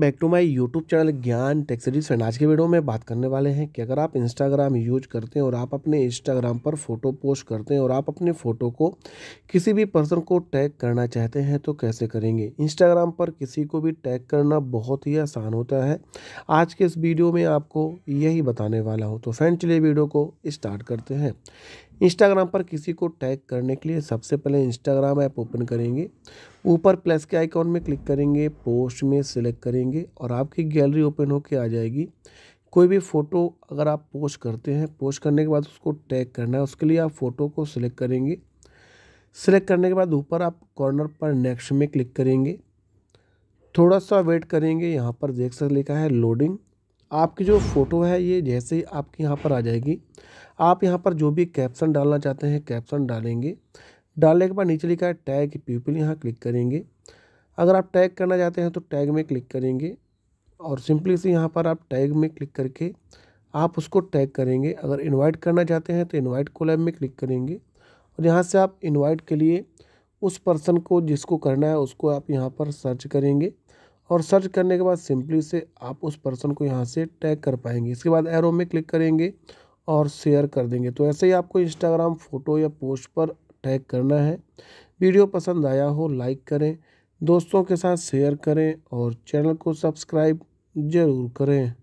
back to my YouTube channel Gyan techseries friend आज के video में बात करने वाले हैं कि अगर आप इंस्टाग्राम यूज करते हैं और आप अपने इंस्टाग्राम पर फोटो पोस्ट करते हैं और आप अपने फ़ोटो को किसी भी पर्सन को टैग करना चाहते हैं तो कैसे करेंगे इंस्टाग्राम पर किसी को भी टैग करना बहुत ही आसान होता है आज के इस वीडियो में आपको यही बताने वाला हूँ तो फ्रेंड चलिए वीडियो को स्टार्ट करते हैं इंस्टाग्राम पर किसी को टैग करने के लिए सबसे पहले इंस्टाग्राम ऐप ओपन करेंगे ऊपर प्लस के आइकॉन में क्लिक करेंगे पोस्ट में सिलेक्ट करेंगे और आपकी गैलरी ओपन होकर आ जाएगी कोई भी फ़ोटो अगर आप पोस्ट करते हैं पोस्ट करने के बाद उसको टैग करना है उसके लिए आप फ़ोटो को सिलेक्ट करेंगे सिलेक्ट करने के बाद ऊपर आप कॉर्नर पर नेक्स्ट में क्लिक करेंगे थोड़ा सा वेट करेंगे यहाँ पर देख सक लिखा है लोडिंग आपकी जो फ़ोटो है ये जैसे ही आपके यहाँ पर आ जाएगी आप यहाँ पर जो भी कैप्शन डालना चाहते हैं कैप्शन डालेंगे डालने के बाद नीचे लिखा है टैग पीपल यहाँ क्लिक करेंगे अगर आप टैग करना चाहते हैं तो टैग में क्लिक करेंगे और सिंपली से यहाँ पर आप टैग में क्लिक करके आप उसको टैग करेंगे अगर इनवाइट करना चाहते हैं तो इनवाइट कोलैब में क्लिक करेंगे और यहाँ से आप इनवाइट के लिए उस पर्सन को जिसको करना है उसको आप यहाँ पर सर्च करेंगे और सर्च करने के बाद सिंपली से आप उस पर्सन को यहाँ से टैग कर पाएंगे इसके बाद एरो में क्लिक करेंगे और शेयर कर देंगे तो ऐसे ही आपको इंस्टाग्राम फ़ोटो या पोस्ट पर टैग करना है वीडियो पसंद आया हो लाइक करें दोस्तों के साथ शेयर करें और चैनल को सब्सक्राइब ज़रूर करें